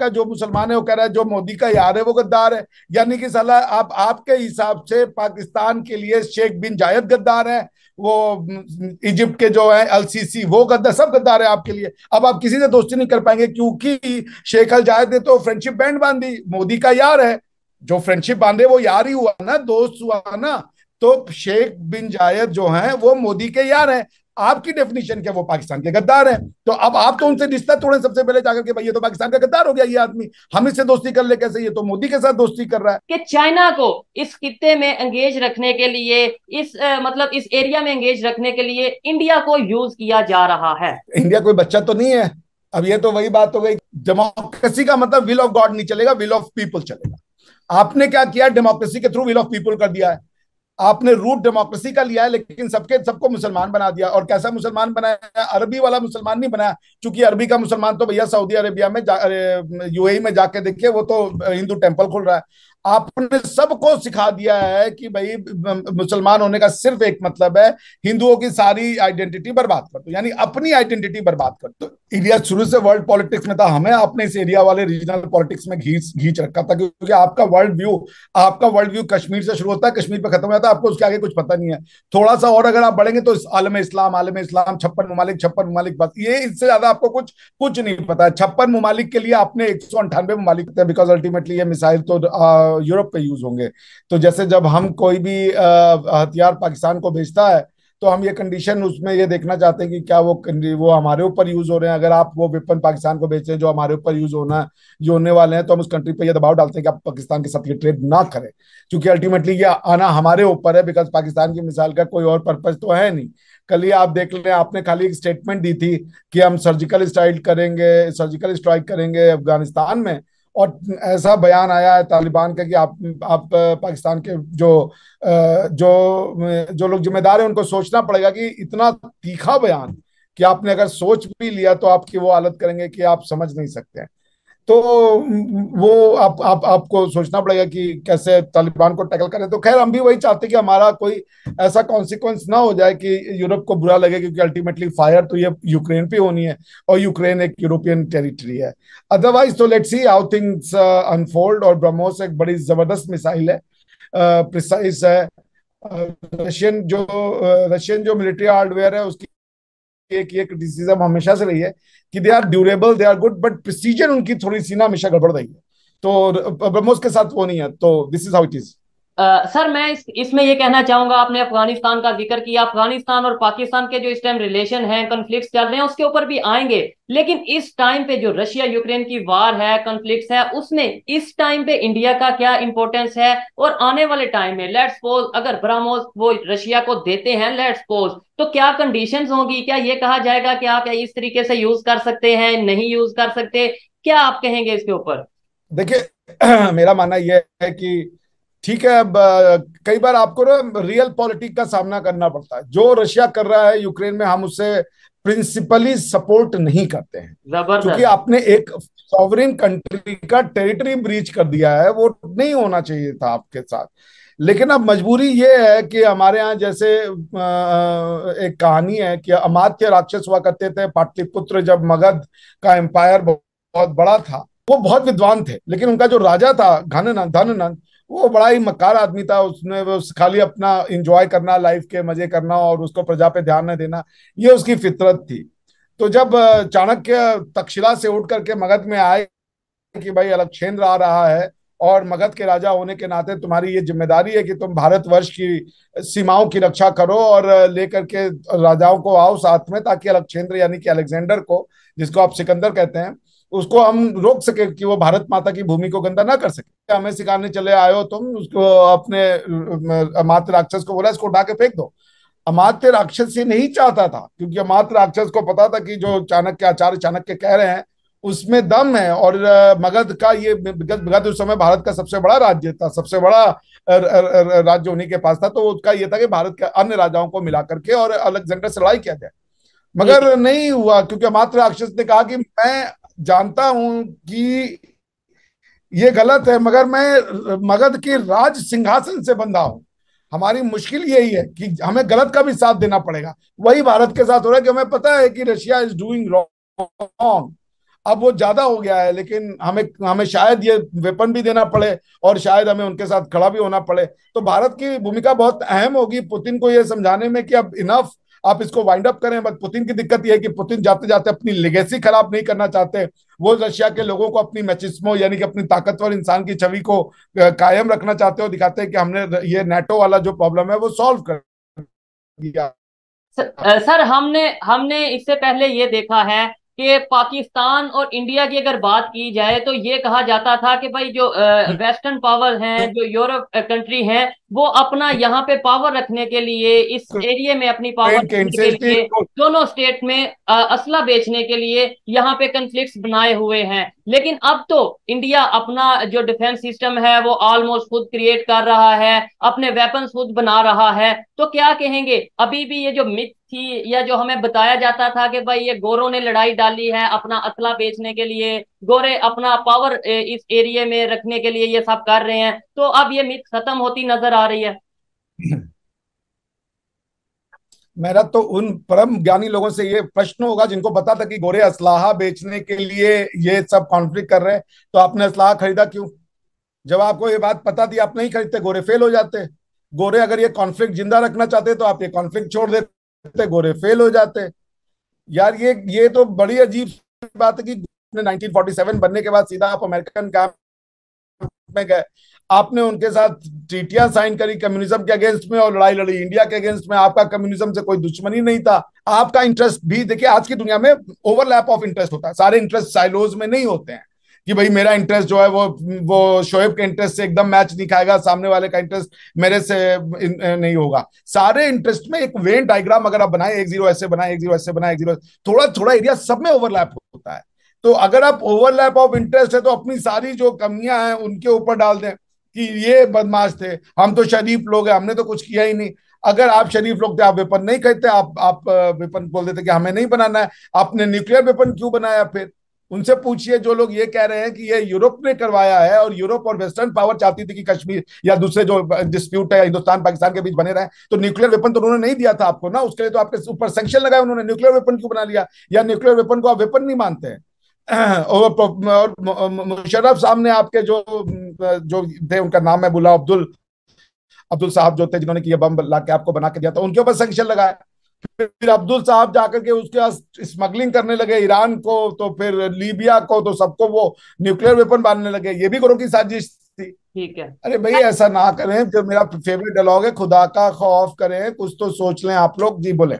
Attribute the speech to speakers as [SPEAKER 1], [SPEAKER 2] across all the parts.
[SPEAKER 1] का जो मुसलमान है वो कह रहा है जो मोदी का यार है वो गद्दार है यानी कि सलाह आप आपके हिसाब से पाकिस्तान के लिए शेख बिन जायद गद्दार है वो इजिप्ट के जो है एलसीसी वो गद्दार सब गद्दार है आपके लिए अब आप किसी से दोस्ती नहीं कर पाएंगे क्योंकि शेख अल जायद ने तो फ्रेंडशिप बैंड बांध दी मोदी का यार है जो फ्रेंडशिप बांधे वो यार ही हुआ ना दोस्त हुआ ना तो शेख बिन जायद जो हैं वो मोदी के यार हैं आपकी डेफिनेशन क्या वो पाकिस्तान के गद्दार हैं तो अब आप तो उनसे रिश्ता तोड़े सबसे पहले जाकर के भाई ये तो पाकिस्तान का गद्दार हो गया
[SPEAKER 2] ये आदमी हम इससे दोस्ती कर ले कैसे ये तो मोदी के साथ दोस्ती कर रहा है कि चाइना को इस खत्े में एंगेज रखने के लिए इस आ, मतलब इस एरिया में एंगेज रखने के लिए इंडिया को यूज किया जा रहा है
[SPEAKER 1] इंडिया कोई बच्चा तो नहीं है अब ये तो वही बात हो गई डेमोक्रेसी का मतलब विल ऑफ गॉड नहीं चलेगा विल ऑफ पीपल चलेगा आपने क्या किया डेमोक्रेसी के थ्रू विल ऑफ पीपल कर दिया है आपने रूट डेमोक्रेसी का लिया है लेकिन सबके सबको मुसलमान बना दिया और कैसा मुसलमान बनाया अरबी वाला मुसलमान नहीं बनाया क्योंकि अरबी का मुसलमान तो भैया सऊदी अरेबिया में यूएई में जाके देखिए वो तो हिंदू टेम्पल खुल रहा है आपने सबको सिखा दिया है कि भाई मुसलमान होने का सिर्फ एक मतलब है हिंदुओं की सारी आइडेंटिटी बर्बाद कर दो यानी अपनी आइडेंटिटी बर्बाद कर दो इंडिया शुरू से वर्ल्ड पॉलिटिक्स में था हमें आपने इस एरिया वाले रीजनल पॉलिटिक्स में घीच घींच रखा था क्योंकि आपका वर्ल्ड व्यू आपका वर्ल्ड व्यू कश्मीर से शुरू होता है कश्मीर पर खत्म होता है आपको उसके आगे कुछ पता नहीं है थोड़ा सा और अगर आप बढ़ेंगे तो आलम इस्लाम आलम इस्लाम छप्पन ममालिक छप्पन ममालिक ये इससे ज्यादा आपको कुछ कुछ नहीं पता छप्पन ममालिक के लिए आपने एक सौ अंठानवे ममालिक बिकॉज अल्टीमेटली ये मिसाइल तो यूरोप पे यूज होंगे तो जैसे जब हम कोई भी हथियार पाकिस्तान को भेजता है तो हम ये कंडीशन उसमें ये देखना चाहते हैं कि क्या वो वो हमारे ऊपर यूज हो रहे हैं अगर आप वो वेपन पाकिस्तान को हैं जो हमारे ऊपर यूज होना जो होने वाले हैं तो हम उस कंट्री पे ये दबाव डालते हैं कि आप पाकिस्तान के साथ ये ट्रेड ना करें क्योंकि अल्टीमेटली ये आना हमारे ऊपर है बिकॉज पाकिस्तान की मिसाल का कोई और पर्पज तो है नहीं कल ही आप देख लें आपने खाली एक स्टेटमेंट दी थी कि हम सर्जिकल स्ट्राइक करेंगे सर्जिकल स्ट्राइक करेंगे अफगानिस्तान में और ऐसा बयान आया है तालिबान का कि आप आप पाकिस्तान के जो जो जो लोग जिम्मेदार हैं उनको सोचना पड़ेगा कि इतना तीखा बयान कि आपने अगर सोच भी लिया तो आपकी वो हालत करेंगे कि आप समझ नहीं सकते हैं तो वो आप आप आपको सोचना पड़ेगा कि कैसे तालिबान को टैकल करें तो खैर हम भी वही चाहते कि हमारा कोई ऐसा कॉन्सिक्वेंस ना हो जाए कि यूरोप को बुरा लगे क्योंकि अल्टीमेटली फायर तो ये यूक्रेन पे होनी है और यूक्रेन एक यूरोपियन टेरिटरी है अदरवाइज तो let's see how things unfold और ब्रह्मोस एक बड़ी जबरदस्त मिसाइल है प्रिसाइस uh, है रशियन uh, जो रशियन uh, जो मिलिट्री हार्डवेयर है उसकी एक ये क्रिटिसिज्म हमेशा से रही है कि they are durable they are good but procedure उनकी थोड़ी सी ना हमेशा गड़बड़ रही है तो ब्रह्मोस के साथ वो नहीं है तो this is how it is
[SPEAKER 2] uh, sir मैं इस, इसमें यह कहना चाहूंगा आपने अफगानिस्तान का जिक्र किया अफगानिस्तान और पाकिस्तान के जो इस टाइम रिलेशन है कॉन्फ्लिक्ट चल रहे हैं उसके ऊपर भी आएंगे लेकिन इस टाइम पे जो रशिया यूक्रेन की वार है कॉन्फ्लिक्ट है उसमें इस टाइम पे इंडिया का क्या इंपॉर्टेंस है और आने वाले टाइम में लेट्स सपोज अगर ब्रामोज वो रशिया को देते हैं लेट्स सपोज तो क्या कंडीशन होंगी क्या ये कहा जाएगा कि आप इस तरीके से यूज कर सकते हैं नहीं यूज कर सकते क्या आप कहेंगे इसके ऊपर
[SPEAKER 1] देखिये मेरा मानना यह है कि ठीक है कई बार आपको ना रियल पॉलिटिक का सामना करना पड़ता है जो रशिया कर रहा है यूक्रेन में हम उसे प्रिंसिपली सपोर्ट नहीं करते हैं क्योंकि आपने एक सॉवरिन कंट्री का टेरिटरी ब्रीच कर दिया है वो नहीं होना चाहिए था आपके साथ लेकिन अब मजबूरी ये है कि हमारे यहाँ जैसे एक कहानी है कि अमात्य राक्षस हुआ करते थे पाटलिपुत्र जब मगध का एम्पायर बहुत बड़ा था वो बहुत विद्वान थे लेकिन उनका जो राजा था धन नंद वो बड़ा ही मक्कार आदमी था उसने खाली अपना इंजॉय करना लाइफ के मजे करना और उसको प्रजा पे ध्यान न देना ये उसकी फितरत थी तो जब चाणक्य तक्षशिला से उठ करके मगध में आए कि भाई अलक्षेंद्र आ रहा है और मगध के राजा होने के नाते तुम्हारी ये जिम्मेदारी है कि तुम भारतवर्ष की सीमाओं की रक्षा करो और लेकर के राजाओं को आओ साथ में ताकि अलक्षेंद्र यानी कि अलेक्जेंडर को जिसको आप सिकंदर कहते हैं उसको हम रोक सके कि वो भारत माता की भूमि को गंदा ना कर सके हमें सिखाने चले आयो तुम उसको अपने अमात्य राक्षस को बोला इसको उठा के फेंक दो अमात्य राक्षस ये नहीं चाहता था क्योंकि अमात्र राक्षस को पता था कि जो चाणक्य आचार्य चाणक्य कह रहे हैं उसमें दम है और मगध का ये मगध उस समय भारत का सबसे बड़ा राज्य था सबसे बड़ा राज्य उन्हीं के पास था तो उसका ये था कि भारत के अन्य राजाओं को मिला करके और अलेक्जेंडर से लड़ाई किया जाए मगर नहीं हुआ क्योंकि मात्र राक्षस ने कहा कि मैं जानता हूं कि ये गलत है मगर मैं मगध के राज सिंहासन से बंधा हूं हमारी मुश्किल यही है कि हमें गलत का भी साथ देना पड़ेगा वही भारत के साथ हो रहा है कि हमें पता है कि रशिया इज डूइंग रॉन्ग अब वो ज्यादा हो गया है लेकिन हमें हमें शायद ये वेपन भी देना पड़े और शायद हमें उनके साथ खड़ा भी होना पड़े तो भारत की भूमिका बहुत अहम होगी पुतिन को यह समझाने में कि अब इनफ आप इसको वाइंड अप करें बट पुतिन की दिक्कत यह है कि पुतिन जाते जाते अपनी लिगेसी खराब नहीं करना चाहते वो रशिया के लोगों को अपनी मैचिस्मो यानी कि अपनी ताकतवर इंसान की छवि को कायम रखना चाहते हो दिखाते हैं कि हमने ये नेटो वाला जो प्रॉब्लम है वो सॉल्व कर दिया
[SPEAKER 2] सर, सर हमने हमने इससे पहले ये देखा है कि पाकिस्तान और इंडिया की अगर बात की जाए तो ये कहा जाता था कि भाई जो वेस्टर्न हम्म। पावर हैं जो यूरोप कंट्री हैं वो अपना यहाँ पे पावर रखने के लिए इस एरिया में अपनी पावर रखने के लिए दोनों स्टेट में असला बेचने के लिए यहाँ पे कंफ्लिक्ट बनाए हुए हैं लेकिन अब तो इंडिया अपना जो डिफेंस सिस्टम है वो ऑलमोस्ट खुद क्रिएट कर रहा है अपने वेपन खुद बना रहा है तो क्या कहेंगे अभी भी ये जो मिथ थी या जो हमें बताया जाता था कि भाई ये गोरों ने लड़ाई डाली है अपना असला बेचने के लिए गोरे अपना पावर इस एरिया में रखने के लिए ये सब कर रहे हैं तो अब ये मिथ खत्म होती नजर आ रही है
[SPEAKER 1] मेरा तो उन परम ज्ञानी लोगों से ये प्रश्न होगा जिनको पता था कि गोरे असलाहा बेचने के लिए ये सब कॉन्फ्लिक्ट कर रहे हैं तो आपने असलाहा खरीदा क्यों जब आपको ये बात पता थी आप नहीं खरीदते गोरे फेल हो जाते गोरे अगर ये कॉन्फ्लिक्ट जिंदा रखना चाहते तो आप ये कॉन्फ्लिक्ट छोड़ देते गोरे फेल हो जाते यार ये ये तो बड़ी अजीब बात है कि आपने 1947 बनने के बाद सीधा आप अमेरिकन कैंप में गए आपने उनके साथ ट्रीटियां साइन करी कम्युनिज्म के अगेंस्ट में और लड़ाई लड़ी इंडिया के अगेंस्ट में आपका कम्युनिज्म से कोई दुश्मनी नहीं था आपका इंटरेस्ट भी देखिए आज की दुनिया में ओवरलैप ऑफ इंटरेस्ट होता है सारे इंटरेस्ट साइलोज में नहीं होते हैं कि भाई मेरा इंटरेस्ट जो है वो वो शोएब के इंटरेस्ट से एकदम मैच नहीं खाएगा सामने वाले का इंटरेस्ट मेरे से नहीं होगा सारे इंटरेस्ट में एक वेन डायग्राम अगर आप बनाए एक जीरो ऐसे बनाए एक जीरो ऐसे बनाए एक जीरो थोड़ा थोड़ा एरिया सब में ओवरलैप होता है तो अगर आप ओवरलैप ऑफ इंटरेस्ट है तो अपनी सारी जो कमियां हैं उनके ऊपर डाल दें कि ये बदमाश थे हम तो शरीफ लोग हैं हमने तो कुछ किया ही नहीं अगर आप शरीफ लोग थे आप वेपन नहीं कहते आप आप वेपन बोल देते कि हमें नहीं बनाना है आपने न्यूक्लियर वेपन क्यों बनाया फिर उनसे पूछिए जो लोग ये कह रहे हैं कि ये यूरोप ने करवाया है और यूरोप और वेस्टर्न पावर चाहती थी कि कश्मीर या दूसरे जो डिस्प्यूट है हिंदुस्तान पाकिस्तान के बीच बने रहे तो न्यूक्लियर वेपन तो उन्होंने नहीं दिया था आपको ना उसके लिए तो आपके ऊपर सेंक्शन लगाया उन्होंने न्यूक्लियर वेपन क्यों बना लिया या न्यूक्लियर वेपन को आप वेपन नहीं मानते हैं और मुशर्रफ साहब ने आपके जो जो थे उनका नाम है बुला अब्दुल अब्दुल साहब जो थे जिन्होंने कि बम ला के आपको बना के दिया था उनके ऊपर सेंक्शन लगाया फिर अब्दुल साहब जाकर के उसके पास स्मगलिंग करने लगे ईरान को तो फिर लीबिया को तो सबको वो न्यूक्लियर वेपन बांधने लगे ये भी गुरु की साजिश
[SPEAKER 2] थी ठीक है अरे भाई ऐसा ना करें
[SPEAKER 1] जो मेरा फेवरेट डायलॉग है खुदा का खौफ करें कुछ तो सोच लें आप लोग जी बोले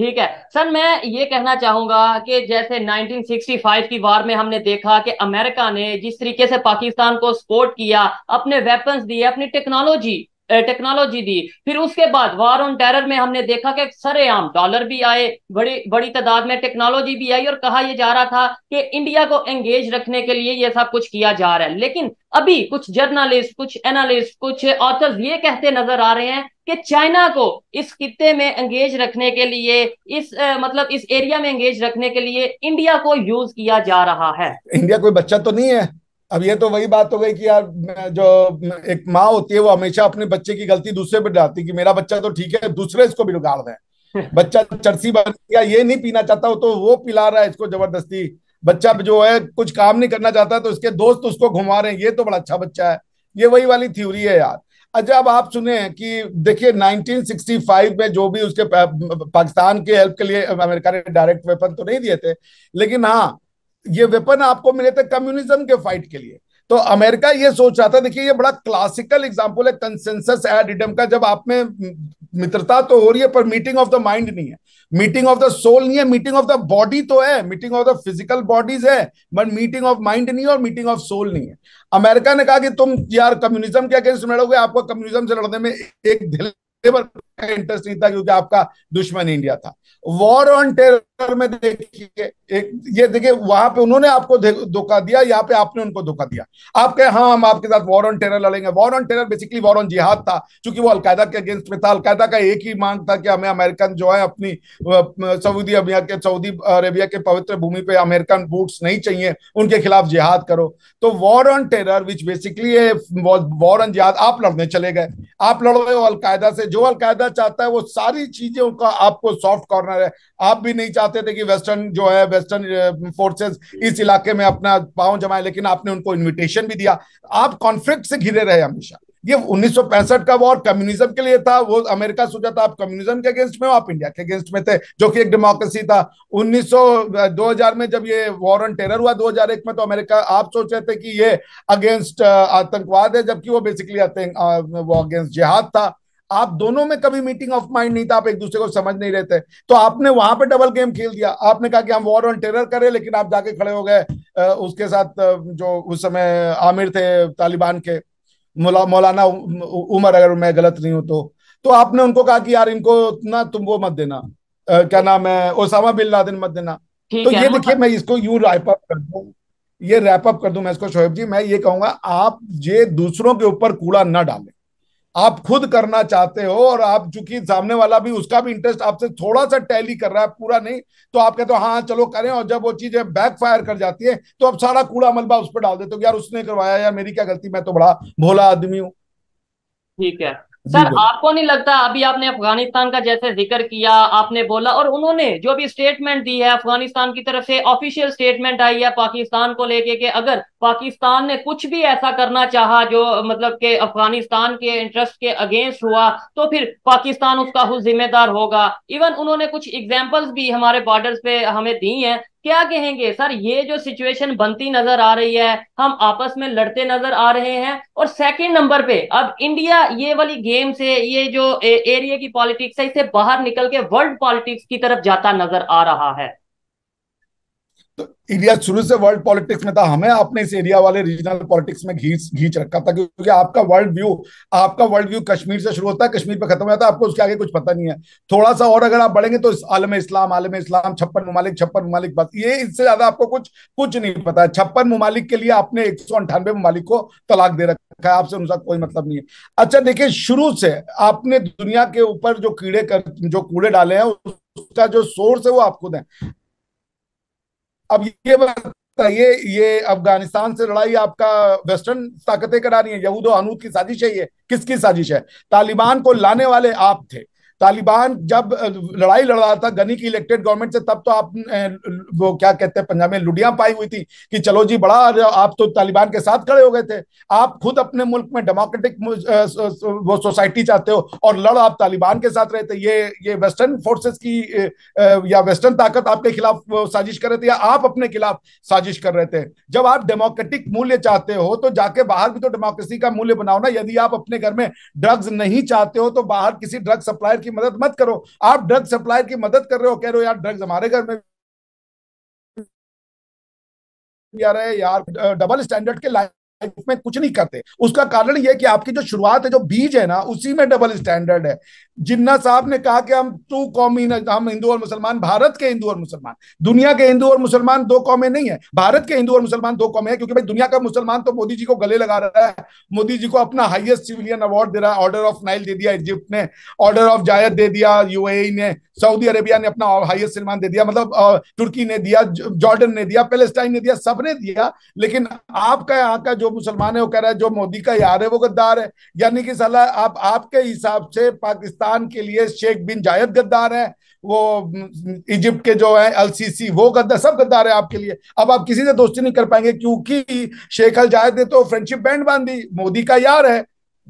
[SPEAKER 2] ठीक है सर मैं ये कहना चाहूंगा कि जैसे 1965 की वार में हमने देखा कि अमेरिका ने जिस तरीके से पाकिस्तान को सपोर्ट किया अपने वेपन्स दिए अपनी टेक्नोलॉजी टेक्नोलॉजी दी फिर उसके बाद वार ऑन टेरर में हमने देखा कि सरेआम डॉलर भी आए बड़ी बड़ी तादाद में टेक्नोलॉजी भी आई और कहा यह जा रहा था कि इंडिया को एंगेज रखने के लिए यह सब कुछ किया जा रहा है लेकिन अभी कुछ जर्नलिस्ट कुछ एनालिस्ट कुछ ऑथर्स ये कहते नजर आ रहे हैं कि चाइना को इस खत्े में एंगेज रखने के लिए इस आ, मतलब इस एरिया में एंगेज रखने के लिए इंडिया को यूज किया जा रहा है
[SPEAKER 1] इंडिया कोई बच्चा तो नहीं है अब ये तो वही बात हो गई कि यार जो एक माँ होती है वो हमेशा अपने बच्चे की गलती दूसरे पर डालती कि मेरा बच्चा तो ठीक है दूसरे इसको भी बिगाड़ दें बच्चा चरसी बन गया ये नहीं पीना चाहता हो तो वो पिला रहा है इसको जबरदस्ती बच्चा जो है कुछ काम नहीं करना चाहता तो इसके दोस्त उसको घुमा रहे हैं ये तो बड़ा अच्छा बच्चा है ये वही वाली थ्योरी है यार अच्छा अब आप सुने कि देखिए 1965 में जो भी उसके पाकिस्तान के हेल्प के लिए अमेरिका ने डायरेक्ट वेपन तो नहीं दिए थे लेकिन हाँ ये वेपन आपको मिले थे कम्युनिज्म के फाइट के लिए तो अमेरिका ये सोच रहा था देखिए ये बड़ा क्लासिकल एग्जाम्पल है कंसेंसस एडिडम का जब आप में मित्रता तो हो रही है पर मीटिंग ऑफ द माइंड नहीं है मीटिंग ऑफ द सोल नहीं है मीटिंग ऑफ द बॉडी तो है meeting of the physical bodies है बट मीटिंग ऑफ माइंड नहीं है और मीटिंग ऑफ सोल नहीं है अमेरिका ने कहा कि तुम यार कम्युनिज्म के अगेंस्ट लड़ोगे आपको कम्युनिज्म से लड़ने में एक ढिले का इंटरेस्ट नहीं था क्योंकि आपका दुश्मन इंडिया था वॉर ऑन टेरर में देखिए एक ये देखिए वहां पे उन्होंने आपको धोखा दिया यहाँ पे आपने उनको धोखा दिया आप कहे हाँ हम आपके साथ वॉर ऑन टेरर लड़ेंगे war on terror basically war on जिहाद था क्योंकि वो अलकायदा के अगेंस्ट में था अलकायदा का एक ही मांग था कि हमें अमेरिकन जो है अपनी सऊदी अरबिया के सऊदी अरेबिया के पवित्र भूमि पे अमेरिकन बूट्स नहीं चाहिए उनके खिलाफ जिहाद करो तो war on terror which basically war on जिहाद आप लड़ने चले गए आप लड़ रहे हो अलकायदा से जो अलकायदा फायदा चाहता है वो सारी चीजों का आपको सॉफ्ट कॉर्नर है आप भी नहीं चाहते थे कि वेस्टर्न जो है वेस्टर्न फोर्सेस इस इलाके में अपना पांव जमाए लेकिन आपने उनको इन्विटेशन भी दिया आप कॉन्फ्लिक्ट से घिरे रहे हमेशा ये 1965 का वॉर कम्युनिज्म के लिए था वो अमेरिका सोचा था आप कम्युनिज्म के अगेंस्ट में आप इंडिया के अगेंस्ट में थे जो कि एक डेमोक्रेसी था 1900 2000 में जब ये वॉर ऑन टेरर हुआ 2001 में तो अमेरिका आप सोच रहे थे कि ये अगेंस्ट आतंकवाद है जबकि वो बेसिकली आतंक वो अगेंस्ट जिहाद था आप दोनों में कभी मीटिंग ऑफ माइंड नहीं था आप एक दूसरे को समझ नहीं रहते तो आपने वहां पे डबल गेम खेल दिया आपने कहा कि हम वॉर ऑन टेरर करें लेकिन आप जाके खड़े हो गए उसके साथ जो उस समय आमिर थे तालिबान के मौलाना उमर अगर मैं गलत नहीं हूं तो तो आपने उनको कहा कि यार इनको ना तुमको मत देना क्या नाम है ओसामा बिन लादेन मत देना तो ये देखिए मैं इसको यू रैप अप कर दू ये रैप अप कर दूं मैं इसको शोएब जी मैं ये कहूंगा आप ये दूसरों के ऊपर कूड़ा ना डालें आप खुद करना चाहते हो और आप चूंकि सामने वाला भी उसका भी इंटरेस्ट आपसे थोड़ा सा टैली कर रहा है पूरा नहीं तो आप कहते हो हाँ चलो करें और जब वो चीजें बैकफायर कर जाती है तो आप सारा कूड़ा मलबा उस पर डाल देते हो यार उसने करवाया यार मेरी क्या गलती मैं तो बड़ा भोला आदमी हूं
[SPEAKER 2] ठीक है सर आपको नहीं लगता अभी आपने अफगानिस्तान का जैसे जिक्र किया आपने बोला और उन्होंने जो भी स्टेटमेंट दी है अफगानिस्तान की तरफ से ऑफिशियल स्टेटमेंट आई है पाकिस्तान को लेके कि अगर पाकिस्तान ने कुछ भी ऐसा करना चाहा जो मतलब के अफगानिस्तान के इंटरेस्ट के अगेंस्ट हुआ तो फिर पाकिस्तान उसका जिम्मेदार होगा इवन उन्होंने कुछ एग्जाम्पल्स भी हमारे बॉर्डर पे हमें दी है क्या कहेंगे सर ये जो सिचुएशन बनती नजर आ रही है हम आपस में लड़ते नजर आ रहे हैं और सेकंड नंबर पे अब इंडिया ये वाली गेम से ये जो एरिया की पॉलिटिक्स है इसे बाहर निकल के वर्ल्ड पॉलिटिक्स की तरफ जाता नजर आ रहा है
[SPEAKER 1] तो इंडिया शुरू से वर्ल्ड पॉलिटिक्स में था हमें आपने इस एरिया वाले रीजनल पॉलिटिक्स में घीच घींच रखा था क्योंकि आपका वर्ल्ड व्यू आपका वर्ल्ड व्यू कश्मीर से शुरू होता है कश्मीर पर खत्म हो जाता है आपको उसके आगे कुछ पता नहीं है थोड़ा सा और अगर आप बढ़ेंगे तो आलम इस्लाम आलम इस्लाम छप्पन ममालिक छप्पन ममालिक बस ये इससे ज्यादा आपको कुछ कुछ नहीं पता है छप्पन ममालिक के लिए आपने एक सौ अंठानवे ममालिक को तलाक दे रखा है आपसे उनका कोई मतलब नहीं है अच्छा देखिए शुरू से आपने दुनिया के ऊपर जो कीड़े कर जो कूड़े डाले हैं उसका जो सोर्स है वो आप खुद है अब ये बताइए ये अफगानिस्तान से लड़ाई आपका वेस्टर्न ताकतें करा रही है यहूद अनूद की साजिश है ये किसकी साजिश है तालिबान को लाने वाले आप थे तालिबान जब लड़ाई लड़ रहा था गनी की इलेक्टेड गवर्नमेंट से तब तो आप वो क्या कहते हैं पंजाब में लुडियां पाई हुई थी कि चलो जी बड़ा आप तो तालिबान के साथ खड़े हो गए थे आप खुद अपने मुल्क में डेमोक्रेटिक वो सोसाइटी चाहते हो और लड़ आप तालिबान के साथ रहे थे ये ये वेस्टर्न फोर्सेस की या वेस्टर्न ताकत आपके खिलाफ साजिश कर रहे थे या आप अपने खिलाफ साजिश कर रहे थे जब आप डेमोक्रेटिक मूल्य चाहते हो तो जाके बाहर भी तो डेमोक्रेसी का मूल्य बनाओ ना यदि आप अपने घर में ड्रग्स नहीं चाहते हो तो बाहर किसी ड्रग सप्लायर की मदद मत करो आप ड्रग सप्लायर की मदद कर रहे हो कह रहे हो यार ड्रग्स हमारे घर में भी आ रहे हैं यार डबल स्टैंडर्ड के लाइन लाइफ में कुछ नहीं करते उसका कारण यह कि आपकी जो शुरुआत है जो बीज है ना उसी में डबल स्टैंडर्ड है जिन्ना साहब ने कहा कि हम टू कौमी हम हिंदू और मुसलमान भारत के हिंदू और मुसलमान दुनिया के हिंदू और मुसलमान दो कौमे नहीं है भारत के हिंदू और मुसलमान दो कौमे हैं क्योंकि भाई दुनिया का मुसलमान तो मोदी जी को गले लगा रहा है मोदी जी को अपना हाइएस्ट सिविलियन अवार्ड दे रहा है ऑर्डर ऑफ नाइल दे दिया इजिप्ट ने ऑर्डर ऑफ जायद दे दिया यूएई e ने सऊदी अरेबिया ने अपना हाइएस्ट सलमान दे दिया मतलब तुर्की ने दिया जॉर्डन ने दिया पेलेस्टाइन ने दिया सबने दिया लेकिन आपका यहाँ का जो जो मुसलमान है वो कह रहा है जो मोदी का यार है वो गद्दार है यानी कि सला आप आपके हिसाब से पाकिस्तान के लिए शेख बिन जायद गद्दार है वो इजिप्ट के जो है अल सीसी वो गद्दार सब गद्दार है आपके लिए अब आप किसी से दोस्ती नहीं कर पाएंगे क्योंकि शेख अल जायद ने तो फ्रेंडशिप बैंड बांध दी मोदी का यार है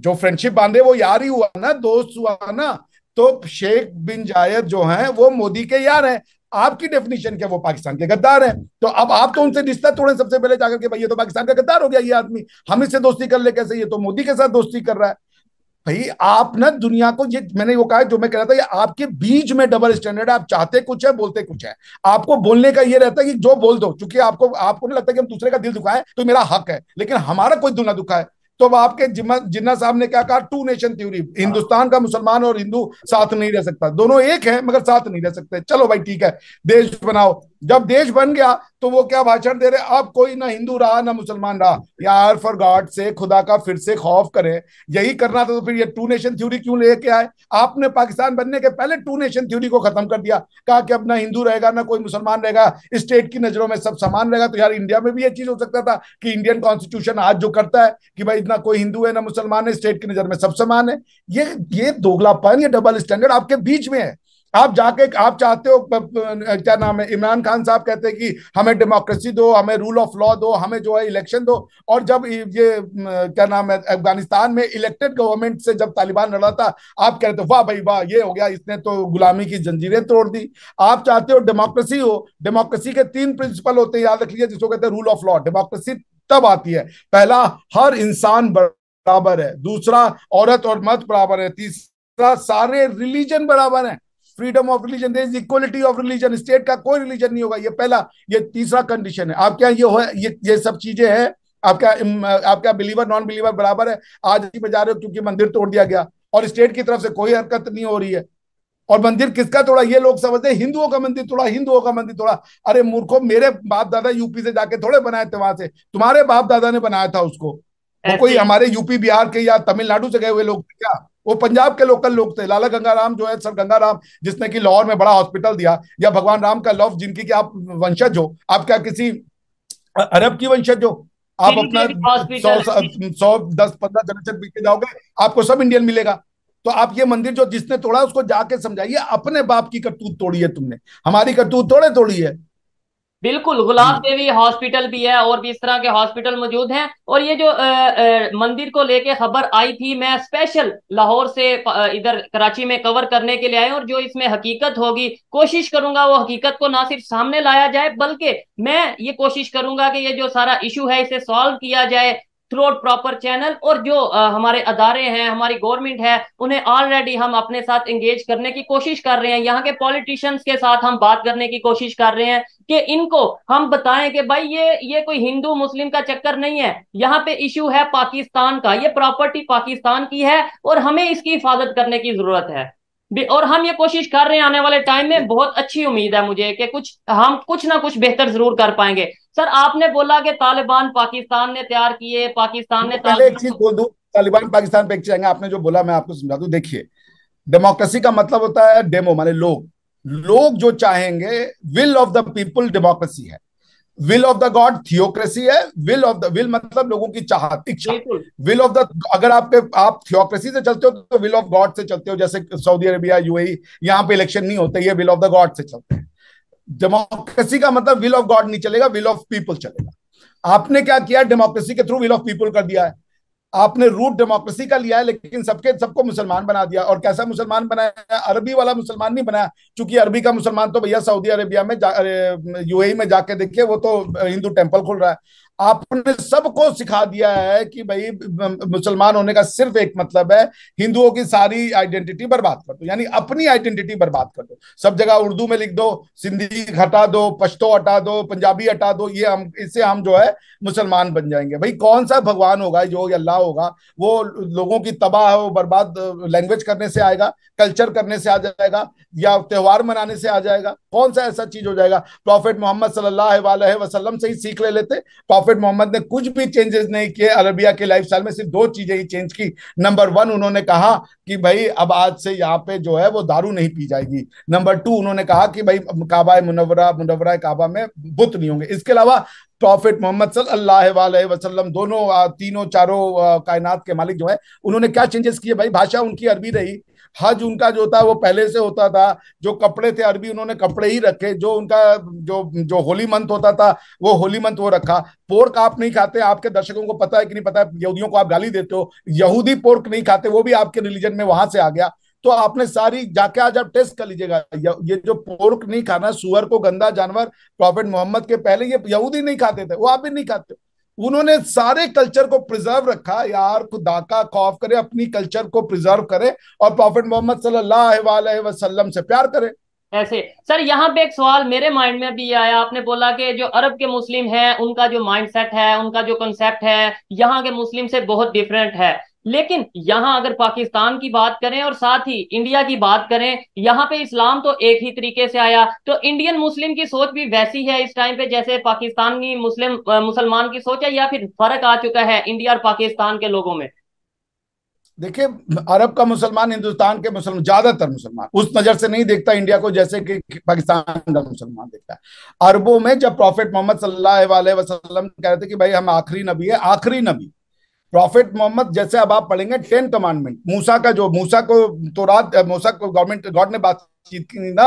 [SPEAKER 1] जो फ्रेंडशिप बांधे वो यार ही हुआ ना दोस्त हुआ ना तो शेख बिन जायद जो हैं वो मोदी के यार हैं आपकी डेफिनेशन क्या वो पाकिस्तान के गद्दार हैं तो अब आप तो उनसे रिश्ता तोड़े सबसे पहले जाकर के भाई ये तो पाकिस्तान का गद्दार हो गया ये आदमी हम इससे दोस्ती कर ले कैसे ये तो मोदी के साथ दोस्ती कर रहा है भाई आप ना दुनिया को ये मैंने वो कहा जो मैं कह रहा था ये आपके बीच में डबल स्टैंडर्ड है आप चाहते कुछ है बोलते कुछ है आपको बोलने का ये रहता है कि जो बोल दो चूंकि आपको आपको नहीं लगता कि हम दूसरे का दिल दुखाएं तो मेरा हक है लेकिन हमारा कोई दुना दुखा है तो आपके जिन्ना साहब ने क्या कहा टू नेशन थ्योरी हिंदुस्तान का मुसलमान और हिंदू साथ नहीं रह सकता दोनों एक है मगर साथ नहीं रह सकते चलो भाई ठीक है देश बनाओ जब देश बन गया तो वो क्या भाषण दे रहे अब कोई ना हिंदू रहा ना मुसलमान रहा यार फॉर गॉड से खुदा का फिर से खौफ करे यही करना था तो फिर ये टू नेशन थ्योरी क्यों लेके आए आपने पाकिस्तान बनने के पहले टू नेशन थ्योरी को खत्म कर दिया कहा कि अब ना हिंदू रहेगा ना कोई मुसलमान रहेगा स्टेट की नजरों में सब समान रहेगा तो यार इंडिया में भी ये चीज हो सकता था कि इंडियन कॉन्स्टिट्यूशन आज जो करता है कि भाई इतना कोई हिंदू है ना मुसलमान है स्टेट की नजर में सब समान है ये ये दोगलापन ये डबल स्टैंडर्ड आपके बीच में है आप जाके आप चाहते हो क्या नाम है इमरान खान साहब कहते हैं कि हमें डेमोक्रेसी दो हमें रूल ऑफ लॉ दो हमें जो है इलेक्शन दो और जब ये क्या नाम है अफगानिस्तान में इलेक्टेड गवर्नमेंट से जब तालिबान लड़ा था आप कहते हो वाह भाई वाह ये हो गया इसने तो गुलामी की जंजीरें तोड़ दी आप चाहते हो डेमोक्रेसी हो डेमोक्रेसी के तीन प्रिंसिपल होते हैं याद रख लीजिए जिसको कहते हैं रूल ऑफ लॉ डेमोक्रेसी तब आती है पहला हर इंसान बराबर है दूसरा औरत और मत बराबर है तीसरा सारे रिलीजन बराबर है freedom of religion there is equality of religion state का कोई रिलीजन नहीं होगा ये पहला ये तीसरा कंडीशन है आपके यहाँ ये हो ये ये सब चीजें हैं आपका आपका बिलीवर नॉन बिलीवर बराबर है आज ही में जा रहे हो क्योंकि मंदिर तोड़ दिया गया और स्टेट की तरफ से कोई हरकत नहीं हो रही है और मंदिर किसका थोड़ा ये लोग समझते हैं हिंदुओं का मंदिर थोड़ा हिंदुओं का मंदिर थोड़ा अरे मूर्खों मेरे बाप दादा यूपी से जाके थोड़े बनाए थे वहां से तुम्हारे बाप दादा ने बनाया था उसको वो कोई हमारे यूपी बिहार के या तमिलनाडु से गए हुए लोग क्या वो पंजाब के लोकल लोग थे लाला गंगाराम जो है सर गंगाराम जिसने की लाहौर में बड़ा हॉस्पिटल दिया या भगवान राम का लव जिनकी आप वंशज हो आप क्या किसी अरब की वंशज हो आप अपना सौ सौ दस पंद्रह जनशक बीते जाओगे आपको सब इंडियन मिलेगा तो आप ये मंदिर जो जिसने तोड़ा उसको जाके समझाइए अपने बाप की करतूत तोड़ी है तुमने हमारी करतूत थोड़े तोड़ी है
[SPEAKER 2] बिल्कुल गुलाब देवी हॉस्पिटल भी है और भी इस तरह के हॉस्पिटल मौजूद हैं और ये जो आ, आ, मंदिर को लेके खबर आई थी मैं स्पेशल लाहौर से इधर कराची में कवर करने के लिए आया और जो इसमें हकीकत होगी कोशिश करूंगा वो हकीकत को ना सिर्फ सामने लाया जाए बल्कि मैं ये कोशिश करूंगा कि ये जो सारा इशू है इसे सॉल्व किया जाए थ्रू आउट प्रॉपर चैनल और जो आ, हमारे अदारे हैं हमारी गवर्नमेंट है उन्हें ऑलरेडी हम अपने साथ एंगेज करने की कोशिश कर रहे हैं यहाँ के पॉलिटिशियंस के साथ हम बात करने की कोशिश कर रहे हैं कि इनको हम बताएं कि भाई ये ये कोई हिंदू मुस्लिम का चक्कर नहीं है यहाँ पे इश्यू है पाकिस्तान का ये प्रॉपर्टी पाकिस्तान की है और हमें इसकी हिफाजत करने की जरूरत है और हम ये कोशिश कर रहे हैं आने वाले टाइम में बहुत अच्छी उम्मीद है मुझे कि कुछ हम कुछ ना कुछ बेहतर जरूर कर पाएंगे सर आपने बोला कि तालिबान पाकिस्तान ने तैयार किए पाकिस्तान ने पहले एक
[SPEAKER 1] चीज बोल दू तालिबान पाकिस्तान पे एक चीज आपने जो बोला मैं आपको समझा दू देखिए डेमोक्रेसी का मतलब होता है डेमो माने लोग लोग जो चाहेंगे will of the people democracy है will of the god theocracy है विल ऑफ द विल मतलब लोगों की चाहत इच्छा विल ऑफ द अगर आपके आप थियोक्रेसी से चलते हो तो विल ऑफ गॉड से चलते हो जैसे सऊदी अरेबिया यूएई यहां पे इलेक्शन नहीं होते ये विल ऑफ द गॉड से चलते हैं डेमोक्रेसी का मतलब विल ऑफ गॉड नहीं चलेगा विल ऑफ पीपल चलेगा आपने क्या किया डेमोक्रेसी के थ्रू विल ऑफ पीपल कर दिया है आपने रूट डेमोक्रेसी का लिया है लेकिन सबके सबको मुसलमान बना दिया और कैसा मुसलमान बनाया अरबी वाला मुसलमान नहीं बनाया क्योंकि अरबी का मुसलमान तो भैया सऊदी अरेबिया में यूएई में जाके देखिए वो तो हिंदू टेम्पल खुल रहा है आपने सबको सिखा दिया है कि भाई मुसलमान होने का सिर्फ एक मतलब है हिंदुओं की सारी आइडेंटिटी बर्बाद कर दो यानी अपनी आइडेंटिटी बर्बाद कर दो सब जगह उर्दू में लिख दो सिंधी हटा दो पश्तो हटा दो पंजाबी हटा दो ये हम इससे हम जो है मुसलमान बन जाएंगे भाई कौन सा भगवान होगा जो अल्लाह होगा वो लोगों की तबाह वो बर्बाद लैंग्वेज करने से आएगा कल्चर करने से आ जाएगा या त्यौहार मनाने से आ जाएगा कौन सा ऐसा चीज हो जाएगा प्रॉफिट मोहम्मद सल्लल्लाहु से ही सीख ले लेते प्रॉफिट मोहम्मद ने कुछ भी चेंजेस नहीं किए अरबिया के लाइफ में सिर्फ दो चीजें ही चेंज की नंबर वन उन्होंने कहा कि भाई अब आज से यहाँ पे जो है वो दारू नहीं पी जाएगी नंबर टू उन्होंने कहा कि भाई काबा मुनवरा मुनवरा काबा में बुत नहीं होंगे इसके अलावा प्रॉफिट मोहम्मद सल्लल्लाहु वसल्लम दोनों तीनों चारों कायनात के मालिक जो है उन्होंने क्या चेंजेस किए भाई भाषा उनकी अरबी रही हज उनका जो था वो पहले से होता था जो कपड़े थे अरबी उन्होंने कपड़े ही रखे जो उनका जो जो होली मंथ होता था वो होली मंथ वो रखा पोर्क आप नहीं खाते आपके दर्शकों को पता है कि नहीं पता है यहूदियों को आप गाली देते हो यहूदी पोर्क नहीं खाते वो भी आपके रिलीजन में वहां से आ गया तो आपने सारी जाके आज आप टेस्ट कर लीजिएगा ये जो पोर्क नहीं खाना सुअर को गंदा जानवर प्रॉफिट मोहम्मद के पहले ये यहूदी नहीं खाते थे वो आप भी नहीं खाते हो उन्होंने सारे कल्चर को प्रिजर्व रखा यार खुदा का खौफ करे अपनी कल्चर को प्रिजर्व करे और प्रॉफिट मोहम्मद सल्लाम वसल्लम से प्यार करे
[SPEAKER 2] ऐसे सर यहाँ पे एक सवाल मेरे माइंड में भी आया आपने बोला कि जो अरब के मुस्लिम हैं उनका जो माइंडसेट है उनका जो कंसेप्ट है यहाँ के मुस्लिम से बहुत डिफरेंट है लेकिन यहां अगर पाकिस्तान की बात करें और साथ ही इंडिया की बात करें यहां पे इस्लाम तो एक ही तरीके से आया तो इंडियन मुस्लिम की सोच भी वैसी है इस टाइम पे जैसे पाकिस्तानी मुस्लिम मुसलमान की सोच है या फिर फर्क आ चुका है इंडिया और पाकिस्तान के लोगों में
[SPEAKER 1] देखिए अरब का मुसलमान हिंदुस्तान के मुसलमान ज्यादातर मुसलमान उस नजर से नहीं देखता इंडिया को जैसे कि पाकिस्तान का मुसलमान देखता है अरबों में जब प्रॉफिट मोहम्मद सल्लल्लाहु अलैहि वसल्लम कह रहे थे कि भाई हम आखिरी नबी है आखिरी नबी प्रॉफिट मोहम्मद जैसे अब आप पढ़ेंगे टेन कमांडमेंट मूसा का जो मूसा को तो रात मूसा को गवर्नमेंट गॉड ने बातचीत की ना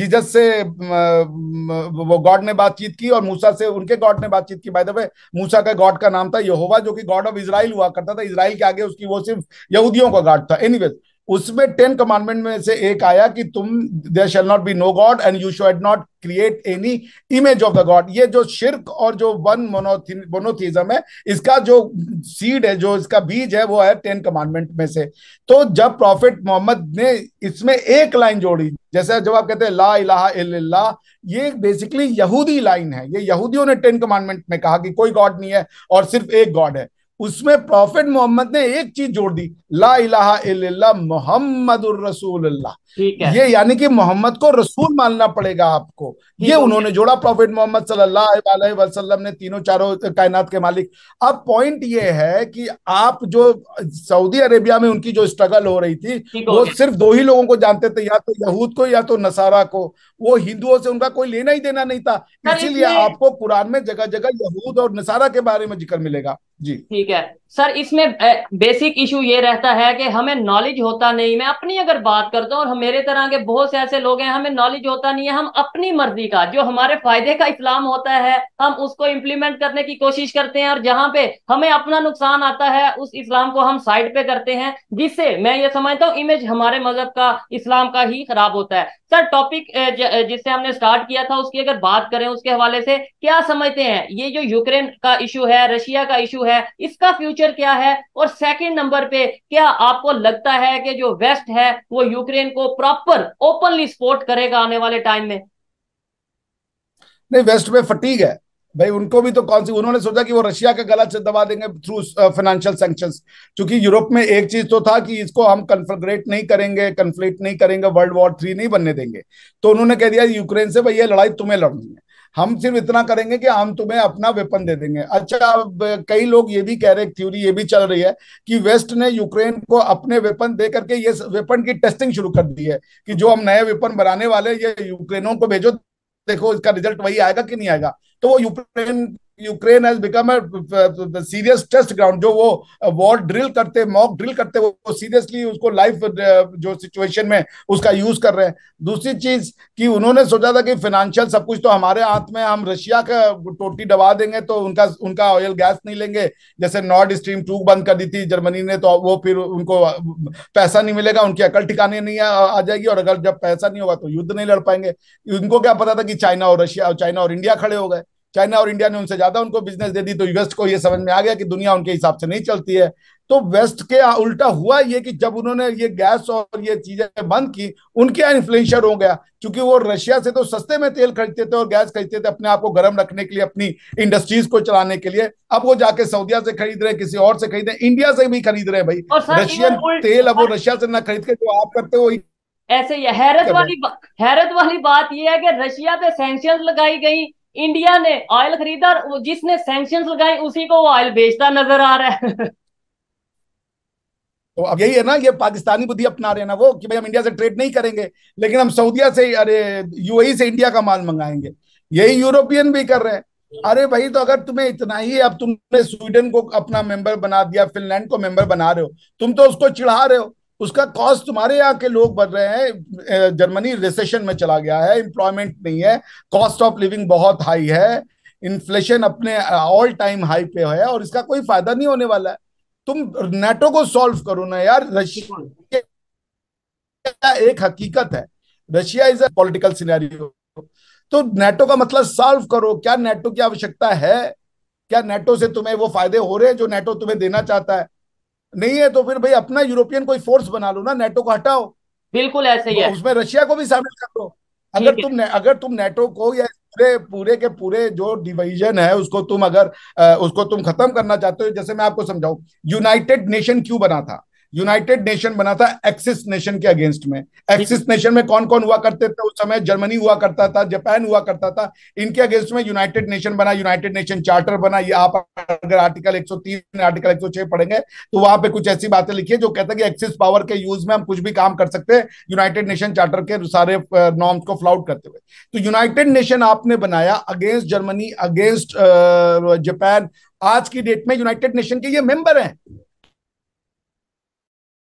[SPEAKER 1] जीजस से वो गॉड ने बातचीत की और मूसा से उनके गॉड ने बातचीत की बाय द वे मूसा का गॉड का नाम था यहोवा जो कि गॉड ऑफ इसराइल हुआ करता था इसराइल के आगे उसकी वो सिर्फ यहूदियों का गॉड था एनीवेज anyway, उसमें टेन कमांडमेंट में से एक आया कि तुम there shall not be no god and you should not create any image of the god ये जो शिरक और जो वन मोनोथीजम है इसका जो सीड है जो इसका बीज है वो है टेन कमांडमेंट में से तो जब प्रॉफिट मोहम्मद ने इसमें एक लाइन जोड़ी जैसे जब आप कहते हैं ला इला ये बेसिकली यहूदी लाइन है ये यहूदियों ने टेन कमांडमेंट में कहा कि कोई गॉड नहीं है और सिर्फ एक गॉड है उसमें प्रॉफिट मोहम्मद ने एक चीज जोड़ दी ला इलाहा मोहम्मद ये यानी कि मोहम्मद को रसूल मानना पड़ेगा आपको ये उन्होंने जोड़ा प्रॉफिट मोहम्मद वसल्लम ने तीनों चारों कायनात के मालिक अब पॉइंट ये है कि आप जो सऊदी अरेबिया में उनकी जो स्ट्रगल हो रही थी वो सिर्फ दो ही लोगों को जानते थे या तो यहूद को या तो नसारा को वो हिंदुओं से उनका कोई लेना ही देना नहीं था इसीलिए आपको कुरान में जगह जगह यहूद और नसारा के बारे में जिक्र मिलेगा
[SPEAKER 2] जी ठीक है सर इसमें बेसिक इशू ये रहता है कि हमें नॉलेज होता नहीं मैं अपनी अगर बात करता हूँ और मेरे तरह के बहुत से ऐसे लोग हैं हमें नॉलेज होता नहीं है हम अपनी मर्जी का जो हमारे फायदे का इस्लाम होता है हम उसको इम्प्लीमेंट करने की कोशिश करते हैं और जहाँ पे हमें अपना नुकसान आता है उस इस्लाम को हम साइड पे करते हैं जिससे मैं ये समझता हूँ इमेज हमारे मजहब का इस्लाम का ही खराब होता है सर टॉपिक जिससे हमने स्टार्ट किया था उसकी अगर बात करें उसके हवाले से क्या समझते हैं ये जो यूक्रेन का इशू है रशिया का इशू है इसका फ्यूचर क्या है और सेकेंड नंबर पे क्या आपको लगता है कि जो वेस्ट है वो यूक्रेन को प्रॉपर ओपनली सपोर्ट करेगा आने वाले टाइम में
[SPEAKER 1] नहीं वेस्ट में फटीक है भाई उनको भी तो कौन सी उन्होंने सोचा कि वो रशिया का गला दबा देंगे थ्रू फाइनेंशियल सेंक्शन क्योंकि यूरोप में एक चीज तो था कि इसको हम कन्फ्रग्रेट नहीं करेंगे कन्फ्लिक्ट नहीं करेंगे वर्ल्ड वॉर थ्री नहीं बनने देंगे तो उन्होंने कह दिया यूक्रेन से भाई ये लड़ाई तुम्हें लड़नी है हम सिर्फ इतना करेंगे कि हम तुम्हें अपना वेपन दे देंगे अच्छा अब कई लोग ये भी कह रहे हैं थ्योरी ये भी चल रही है कि वेस्ट ने यूक्रेन को अपने वेपन दे करके ये वेपन की टेस्टिंग शुरू कर दी है कि जो हम नए वेपन बनाने वाले ये यूक्रेनों को भेजो देखो इसका रिजल्ट वही आएगा कि नहीं आएगा तो वो Ukraine Ukraine has become serious test ground जो वो वॉर ड्रिल करते मॉक ड्रिल करते वो सीरियसली उसको लाइफ uh, जो सिचुएशन में उसका यूज कर रहे हैं दूसरी चीज कि उन्होंने सोचा था कि फाइनेंशियल सब कुछ तो हमारे हाथ में हम रशिया का टोटी दबा देंगे तो उनका उनका ऑयल गैस नहीं लेंगे जैसे नॉर्थ स्ट्रीम टू बंद कर दी थी जर्मनी ने तो वो फिर उनको पैसा नहीं मिलेगा उनकी अकल ठिकाने नहीं आ जाएगी और अगर जब पैसा नहीं होगा तो युद्ध नहीं लड़ पाएंगे उनको क्या पता था कि चाइना और रशिया चाइना और इंडिया खड़े हो गए चाइना और इंडिया ने उनसे ज्यादा उनको बिजनेस दे दी तो वेस्ट को यह समझ में आ गया कि दुनिया उनके हिसाब से नहीं चलती है तो वेस्ट के उल्टा हुआ ये कि जब उन्होंने ये गैस और ये चीजें बंद की उनके यहाँ इन्फ्लेशन हो गया क्योंकि वो रशिया से तो सस्ते में तेल खरीदते थे और गैस खरीदते थे अपने आप को गर्म रखने के लिए अपनी इंडस्ट्रीज को चलाने के लिए अब वो जाके सऊदिया से खरीद रहे किसी और से खरीद रहे इंडिया से भी खरीद रहे भाई रशियन तेल अब वो रशिया से ना खरीद के जो आप
[SPEAKER 2] करते हो ऐसे हैरत वाली हैरत वाली बात यह है कि रशिया पे सेंशन लगाई गई इंडिया ने ऑयल खरीदा और जिसने सेंक्शन लगाए उसी को ऑयल बेचता नजर आ रहा है
[SPEAKER 1] तो अब यही है ना ये पाकिस्तानी बुद्धि अपना रहे ना वो कि भाई हम इंडिया से ट्रेड नहीं करेंगे लेकिन हम सऊदीया से अरे यूएई e से इंडिया का माल मंगाएंगे यही यूरोपियन भी कर रहे हैं अरे भाई तो अगर तुम्हें इतना ही अब तुमने स्वीडन को अपना मेंबर बना दिया फिनलैंड को मेंबर बना रहे हो तुम तो उसको चिढ़ा रहे हो उसका कॉज तुम्हारे यहाँ के लोग बढ़ रहे हैं जर्मनी रिसेशन में चला गया है एम्प्लॉयमेंट नहीं है कॉस्ट ऑफ लिविंग बहुत हाई है इन्फ्लेशन अपने ऑल टाइम हाई पे है और इसका कोई फायदा नहीं होने वाला है तुम नेटो को सॉल्व करो ना यार रशिया एक हकीकत है Russia is a political scenario तो नेटो का मतलब सॉल्व करो क्या नेटो की आवश्यकता है क्या नेटो से तुम्हें वो फायदे हो रहे हैं जो नेटो तुम्हें देना चाहता है नहीं है तो फिर भाई अपना यूरोपियन कोई फोर्स बना लो ना नेटो को हटाओ
[SPEAKER 2] बिल्कुल ऐसे ही तो है उसमें रशिया को भी शामिल कर दो
[SPEAKER 1] अगर तुम अगर तुम नेटो को या पूरे पूरे के पूरे जो डिवीजन है उसको तुम अगर आ, उसको तुम खत्म करना चाहते हो जैसे मैं आपको समझाऊं यूनाइटेड नेशन क्यों बना था यूनाइटेड नेशन बना था एक्सिस नेशन के अगेंस्ट में एक्सिस नेशन में कौन कौन हुआ करते थे उस समय जर्मनी हुआ करता था जापान हुआ करता था इनके अगेंस्ट में यूनाइटेड नेशन बना यूनाइटेड नेशन चार्टर बना ये आप अगर आर्टिकल 103 आर्टिकल 106 पढ़ेंगे तो वहां पे कुछ ऐसी बातें लिखी है जो कहता है कि एक्सिस पावर के यूज में हम कुछ भी काम कर सकते हैं यूनाइटेड नेशन चार्टर के सारे नॉर्म्स को फ्लाउट करते हुए तो यूनाइटेड नेशन आपने बनाया अगेंस्ट जर्मनी अगेंस्ट जापान आज की डेट में यूनाइटेड नेशन के ये मेंबर हैं